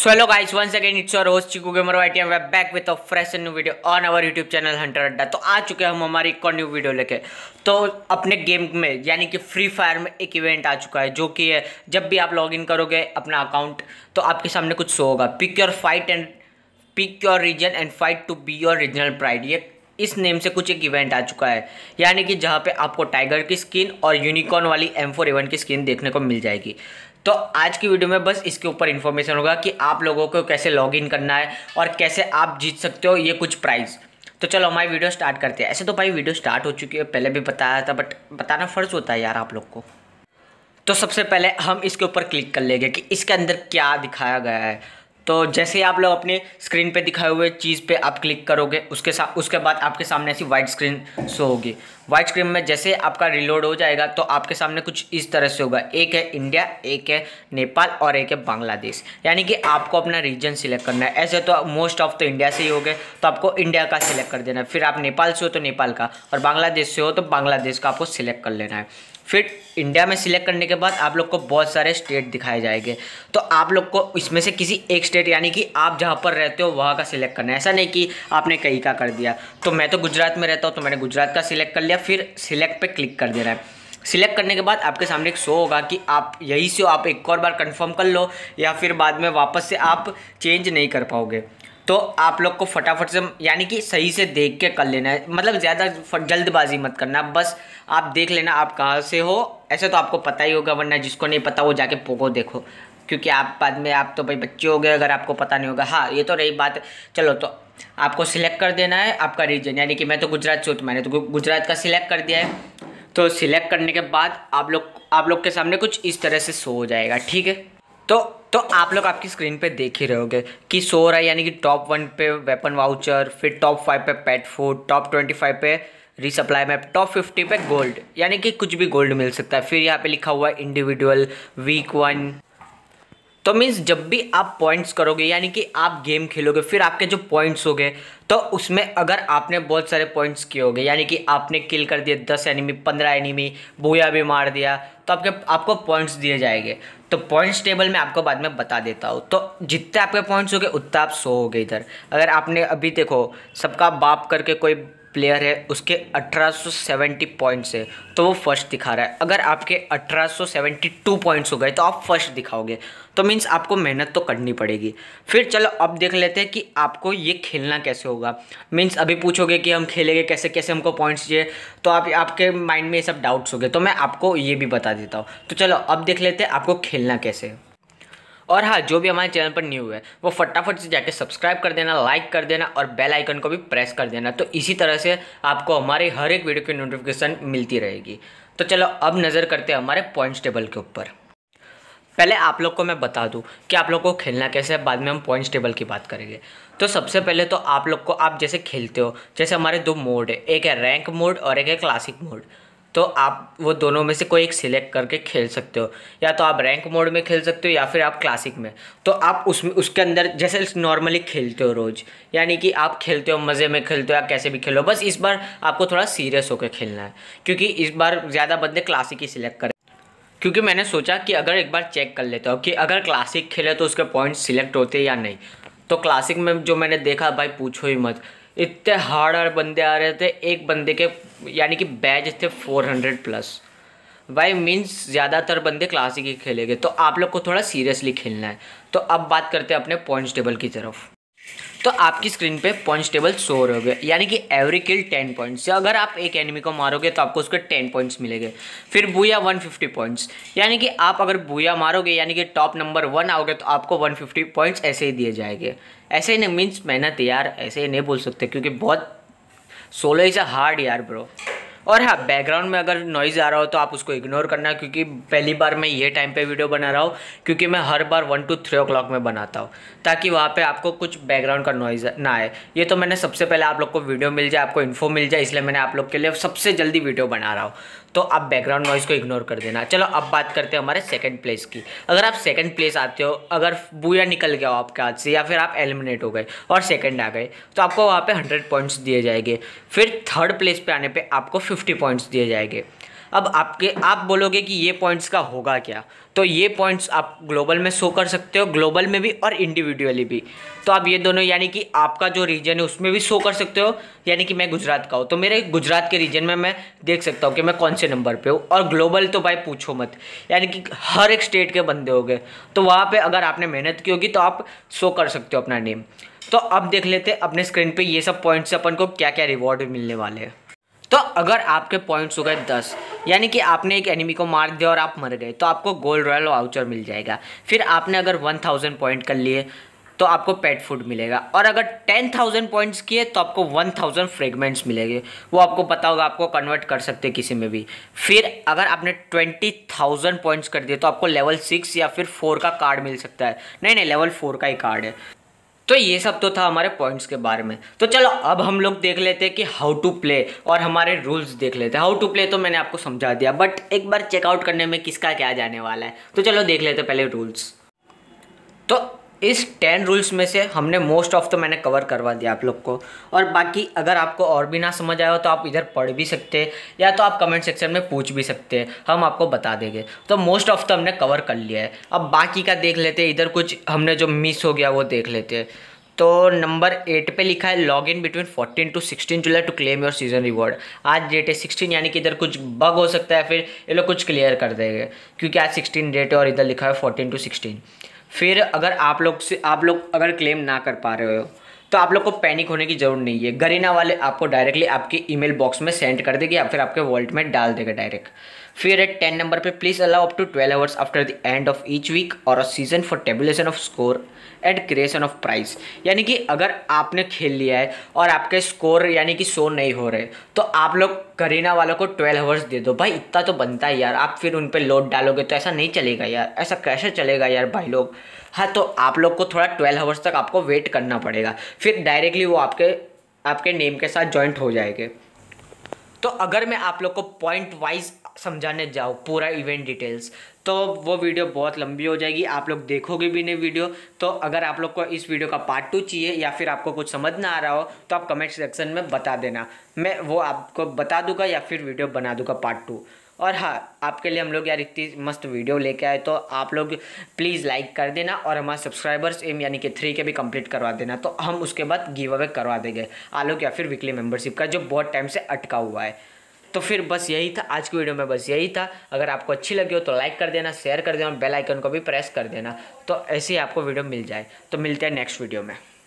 So hello guys, once again it's your host Chiku Gamer IT and we're back with a fresh new video on our YouTube channel Hunter Adda तो आ चुके हैं हम हमारी एक और new video लेके तो अपने गेम में यानी कि फ्री फायर में एक इवेंट आ चुका है जो कि है जब भी आप लॉगिन करोगे अपना अकाउंट तो आपके सामने कुछ शो होगा pick your fight and pick your region and fight to be your regional pride ये इस नेम से कुछ एक इवेंट आ चुका है यानी कि जहाँ पे आपको टाइगर की स्किन और यूनिकॉर्न वाली एम फोर इवेंट की स्किन देखने को मिल जाएगी तो आज की वीडियो में बस इसके ऊपर इन्फॉर्मेशन होगा कि आप लोगों को कैसे लॉगिन करना है और कैसे आप जीत सकते हो ये कुछ प्राइज़ तो चलो हमारी वीडियो स्टार्ट करते हैं ऐसे तो भाई वीडियो स्टार्ट हो चुकी है पहले भी बताया था बट बताना फ़र्ज होता है यार आप लोग को तो सबसे पहले हम इसके ऊपर क्लिक कर लेंगे कि इसके अंदर क्या दिखाया गया है तो जैसे ही आप लोग अपने स्क्रीन पे दिखाए हुए चीज़ पे आप क्लिक करोगे उसके साथ उसके बाद आपके सामने ऐसी वाइट स्क्रीन शो होगी वाइट स्क्रीन में जैसे आपका रिलोड हो जाएगा तो आपके सामने कुछ इस तरह से होगा एक है इंडिया एक है नेपाल और एक है बांग्लादेश यानी कि आपको अपना रीजन सिलेक्ट करना है ऐसे तो मोस्ट ऑफ तो इंडिया से ही हो गए तो आपको इंडिया का सिलेक्ट कर देना है फिर आप नेपाल से हो तो नेपाल का और बांग्लादेश से हो तो बांग्लादेश का आपको सिलेक्ट कर लेना है फिर इंडिया में सिलेक्ट करने के बाद आप लोग को बहुत सारे स्टेट दिखाए जाएंगे तो आप लोग को इसमें से किसी एक स्टेट यानी कि आप जहाँ पर रहते हो वहाँ का सिलेक्ट करना है ऐसा नहीं कि आपने कहीं का कर दिया तो मैं तो गुजरात में रहता हूँ तो मैंने गुजरात का सिलेक्ट कर लिया फिर सिलेक्ट पर क्लिक कर दे रहा है सिलेक्ट करने के बाद आपके सामने एक शो होगा कि आप यही से आप एक और बार कन्फर्म कर लो या फिर बाद में वापस से आप चेंज नहीं कर पाओगे तो आप लोग को फटाफट से यानी कि सही से देख के कर लेना है मतलब ज़्यादा जल्दबाजी मत करना बस आप देख लेना आप कहाँ से हो ऐसे तो आपको पता ही होगा वरना जिसको नहीं पता वो जाके पोको देखो क्योंकि आप बाद में आप तो भाई बच्चे हो गए अगर आपको पता नहीं होगा हाँ ये तो रही बात चलो तो आपको सिलेक्ट कर देना है आपका रीजन यानी कि मैं तो गुजरात से तो मैंने तो गुजरात का सिलेक्ट कर दिया है तो सिलेक्ट करने के बाद आप लोग आप लोग के सामने कुछ इस तरह से शो हो जाएगा ठीक है तो तो आप लोग आपकी स्क्रीन पे देख ही रहोगे कि सो रहा है यानी कि टॉप वन पे वेपन वाउचर फिर टॉप फाइव पे pet food top twenty five पे रिसप्लाई मैप टॉप फिफ्टी पे गोल्ड यानी कि कुछ भी गोल्ड मिल सकता है फिर यहाँ पे लिखा हुआ है इंडिविजुअल वीक वन तो मीन्स जब भी आप पॉइंट्स करोगे यानी कि आप गेम खेलोगे फिर आपके जो पॉइंट्स हो गए तो उसमें अगर आपने बहुत सारे पॉइंट्स किए होंगे यानी कि आपने किल कर दिए दस एनिमी पंद्रह एनिमी बोया भी मार दिया तो आपके आपको पॉइंट्स दिए जाएंगे तो पॉइंट्स टेबल में आपको बाद में बता देता हूँ तो जितने आपके पॉइंट्स हो गए उतना आप सो हो गए इधर अगर आपने अभी देखो सबका बाप करके कोई प्लेयर है उसके 1870 पॉइंट्स है तो वो फर्स्ट दिखा रहा है अगर आपके 1872 पॉइंट्स हो गए तो आप फर्स्ट दिखाओगे तो मीन्स आपको मेहनत तो करनी पड़ेगी फिर चलो अब देख लेते हैं कि आपको ये खेलना कैसे होगा मीन्स अभी पूछोगे कि हम खेलेंगे कैसे कैसे हमको पॉइंट्स चाहिए तो आप आपके माइंड में ये सब डाउट्स हो गए तो मैं आपको ये भी बता देता हूँ तो चलो अब देख लेते हैं आपको खेलना कैसे है और हाँ जो भी हमारे चैनल पर न्यू है वो फटाफट से जाके सब्सक्राइब कर देना लाइक कर देना और बेल आइकन को भी प्रेस कर देना तो इसी तरह से आपको हमारे हर एक वीडियो की नोटिफिकेशन मिलती रहेगी तो चलो अब नज़र करते हैं हमारे पॉइंट्स टेबल के ऊपर पहले आप लोग को मैं बता दूं कि आप लोग को खेलना कैसे है बाद में हम पॉइंट्स टेबल की बात करेंगे तो सबसे पहले तो आप लोग को आप जैसे खेलते हो जैसे हमारे दो मोड है एक है रैंक मोड और एक है क्लासिक मोड तो आप वो दोनों में से कोई एक सिलेक्ट करके खेल सकते हो या तो आप रैंक मोड में खेल सकते हो या फिर आप क्लासिक में तो आप उसमें उसके अंदर जैसे नॉर्मली खेलते हो रोज़ यानी कि आप खेलते हो मज़े में खेलते हो या कैसे भी खेलो बस इस बार आपको थोड़ा सीरियस होकर खेलना है क्योंकि इस बार ज़्यादा बंदे क्लासिक ही सिलेक्ट करें क्योंकि मैंने सोचा कि अगर एक बार चेक कर लेता हूँ कि अगर क्लासिक खेले तो उसके पॉइंट्स सिलेक्ट होते या नहीं तो क्लासिक में जो मैंने देखा भाई पूछो ही मत इतने हार्ड हार्ड बंदे आ रहे थे एक बंदे के यानी कि बैच थे फोर हंड्रेड प्लस भाई मीन्स ज़्यादातर बंदे क्लासिक ही खेलेंगे तो आप लोग को थोड़ा सीरियसली खेलना है तो अब बात करते हैं अपने पॉइंट्स टेबल की तरफ तो आपकी स्क्रीन पे पॉइंट्स टेबल शो हो रहे यानी कि एवरी किल टेन पॉइंट्स अगर आप एक एनिमी को मारोगे तो आपको उसके टेन पॉइंट्स मिलेंगे फिर बुया वन फिफ्टी पॉइंट्स यानी कि आप अगर बुया मारोगे यानी कि टॉप नंबर वन आओगे तो आपको वन फिफ्टी पॉइंट्स ऐसे ही दिए जाएंगे ऐसे ही नहीं मीन्स मेहनत यार ऐसे ही नहीं बोल सकते क्योंकि बहुत सोलो इज़ अ हार्ड यार ब्रो और हाँ बैकग्राउंड में अगर नॉइज़ आ रहा हो तो आप उसको इग्नोर करना क्योंकि पहली बार मैं ये टाइम पे वीडियो बना रहा हूँ क्योंकि मैं हर बार वन टू थ्री ओ में बनाता हूँ ताकि वहाँ पर आपको कुछ बैकग्राउंड का नॉइज़ ना आए ये तो मैंने सबसे पहले आप लोग को वीडियो मिल जाए आपको इन्फो मिल जाए इसलिए मैंने आप लोग के लिए सबसे जल्दी वीडियो बना रहा हूँ तो आप बैकग्राउंड नॉइज़ को इग्नोर कर देना चलो अब बात करते हैं हमारे सेकंड प्लेस की अगर आप सेकंड प्लेस आते हो अगर बुया निकल गया हो आपके हाथ से या फिर आप एलिमिनेट हो गए और सेकंड आ गए तो आपको वहाँ पे हंड्रेड पॉइंट्स दिए जाएंगे फिर थर्ड प्लेस पे आने पे आपको फिफ्टी पॉइंट्स दिए जाएंगे अब आपके आप बोलोगे कि ये पॉइंट्स का होगा क्या तो ये पॉइंट्स आप ग्लोबल में शो कर सकते हो ग्लोबल में भी और इंडिविजुअली भी तो आप ये दोनों यानी कि आपका जो रीजन है उसमें भी शो कर सकते हो यानी कि मैं गुजरात का हूँ तो मेरे गुजरात के रीजन में मैं देख सकता हूँ कि मैं कौन से नंबर पर हूँ और ग्लोबल तो भाई पूछो मत यानी कि हर एक स्टेट के बंदे हो गए तो वहाँ पर अगर आपने मेहनत की होगी तो आप शो कर सकते हो अपना नेम तो अब देख लेते हैं अपने स्क्रीन पे ये सब पॉइंट्स अपन को क्या क्या रिवॉर्ड मिलने वाले हैं तो अगर आपके पॉइंट्स हो गए दस यानी कि आपने एक एनिमी को मार दिया और आप मर गए तो आपको गोल्ड रॉयल वाउचर मिल जाएगा फिर आपने अगर वन थाउजेंड पॉइंट कर लिए तो आपको पेट फूड मिलेगा और अगर टेन थाउजेंड पॉइंट्स किए तो आपको वन थाउजेंड फ्रेगमेंट्स मिलेंगे वो आपको पता होगा आपको कन्वर्ट कर सकते किसी में भी फिर अगर आपने ट्वेंटी थाउजेंड पॉइंट्स कर दिए तो आपको लेवल सिक्स या फिर फोर का कार्ड मिल सकता है नहीं नहीं लेवल फोर का ही कार्ड है तो ये सब तो था हमारे पॉइंट्स के बारे में तो चलो अब हम लोग देख लेते हैं कि हाउ टू प्ले और हमारे रूल्स देख लेते हैं हाउ टू प्ले तो मैंने आपको समझा दिया बट एक बार चेकआउट करने में किसका क्या जाने वाला है तो चलो देख लेते पहले रूल्स तो इस टेन रूल्स में से हमने मोस्ट ऑफ तो मैंने कवर करवा दिया आप लोग को और बाकी अगर आपको और भी ना समझ आया हो तो आप इधर पढ़ भी सकते हैं या तो आप कमेंट सेक्शन में पूछ भी सकते हैं हम आपको बता देंगे तो मोस्ट ऑफ तो हमने कवर कर लिया है अब बाकी का देख लेते हैं इधर कुछ हमने जो मिस हो गया वो देख लेते हैं तो नंबर एट पे लिखा है log in between fourteen to sixteen July to claim your season reward आज डेट है सिक्सटीन यानी कि इधर कुछ बग हो सकता है फिर ये लोग कुछ क्लियर कर देंगे क्योंकि आज सिक्सटीन डेट है और इधर लिखा है फोर्टीन टू सिक्सटीन फिर अगर आप लोग से आप लोग अगर क्लेम ना कर पा रहे हो तो आप लोग को पैनिक होने की ज़रूरत नहीं है गरीना वाले आपको डायरेक्टली आपके ईमेल बॉक्स में सेंड कर देगी या फिर आपके वॉल्ट में डाल देगा डायरेक्ट फिर एट टेन नंबर पे please allow up to twelve hours after the end of each week और a season for tabulation of score at creation of price यानी कि अगर आपने खेल लिया है और आपके स्कोर यानी कि शो नहीं हो रहे तो आप लोग करीना वालों को ट्वेल्व आवर्स दे दो भाई इतना तो बनता है यार आप फिर उन पर लोड डालोगे तो ऐसा नहीं चलेगा यार ऐसा कैसे चलेगा यार भाई लोग हाँ तो आप लोग को थोड़ा ट्वेल्व आवर्स तक आपको वेट करना पड़ेगा फिर डायरेक्टली वो आपके आपके नेम के साथ जॉइंट हो जाएंगे तो अगर मैं आप लोग को पॉइंट वाइज समझाने जाओ पूरा इवेंट डिटेल्स तो वो वीडियो बहुत लंबी हो जाएगी आप लोग देखोगे भी नहीं वीडियो तो अगर आप लोग को इस वीडियो का पार्ट टू चाहिए या फिर आपको कुछ समझ ना आ रहा हो तो आप कमेंट सेक्शन में बता देना मैं वो आपको बता दूंगा या फिर वीडियो बना दूंगा पार्ट टू और हाँ आपके लिए हम लोग यार इतनी मस्त वीडियो लेके आए तो आप लोग प्लीज़ लाइक कर देना और हमारे सब्सक्राइबर्स एम यानी कि थ्री के भी कंप्लीट करवा देना तो हम उसके बाद गिव अवे करवा देंगे आलोक या फिर वीकली मेंबरशिप का जो बहुत टाइम से अटका हुआ है तो फिर बस यही था आज की वीडियो में बस यही था अगर आपको अच्छी लगी हो तो लाइक कर देना शेयर कर देना और बेल आइकन को भी प्रेस कर देना तो ऐसे ही आपको वीडियो मिल जाए तो मिलते हैं नेक्स्ट वीडियो में